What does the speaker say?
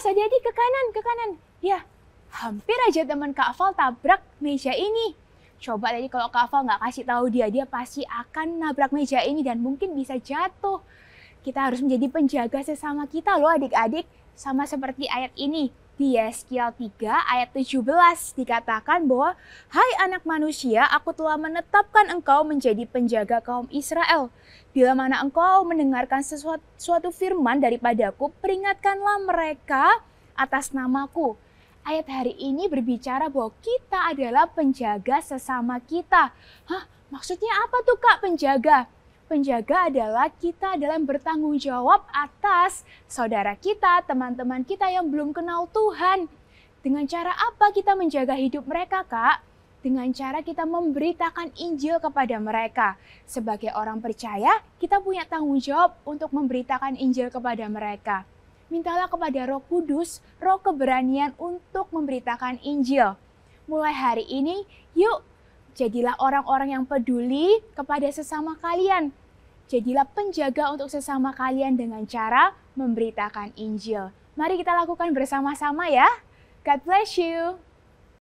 Mas hati di ke kanan, ke kanan. Ya, hampir aja teman Kak Afal tabrak meja ini. Coba tadi kalau Kak Afal nggak kasih tahu dia, dia pasti akan nabrak meja ini dan mungkin bisa jatuh. Kita harus menjadi penjaga sesama kita loh adik-adik, sama seperti ayat ini. Di Yeskiel 3 ayat 17 dikatakan bahwa, Hai anak manusia, aku telah menetapkan engkau menjadi penjaga kaum Israel. Bila mana engkau mendengarkan sesuatu suatu firman daripadaku, peringatkanlah mereka atas namaku. Ayat hari ini berbicara bahwa kita adalah penjaga sesama kita. Hah, maksudnya apa tuh kak penjaga? penjaga adalah kita dalam bertanggung jawab atas saudara kita, teman-teman kita yang belum kenal Tuhan. Dengan cara apa kita menjaga hidup mereka, Kak? Dengan cara kita memberitakan Injil kepada mereka. Sebagai orang percaya, kita punya tanggung jawab untuk memberitakan Injil kepada mereka. Mintalah kepada Roh Kudus, roh keberanian untuk memberitakan Injil. Mulai hari ini, yuk jadilah orang-orang yang peduli kepada sesama kalian. Jadilah penjaga untuk sesama kalian dengan cara memberitakan Injil. Mari kita lakukan bersama-sama ya. God bless you.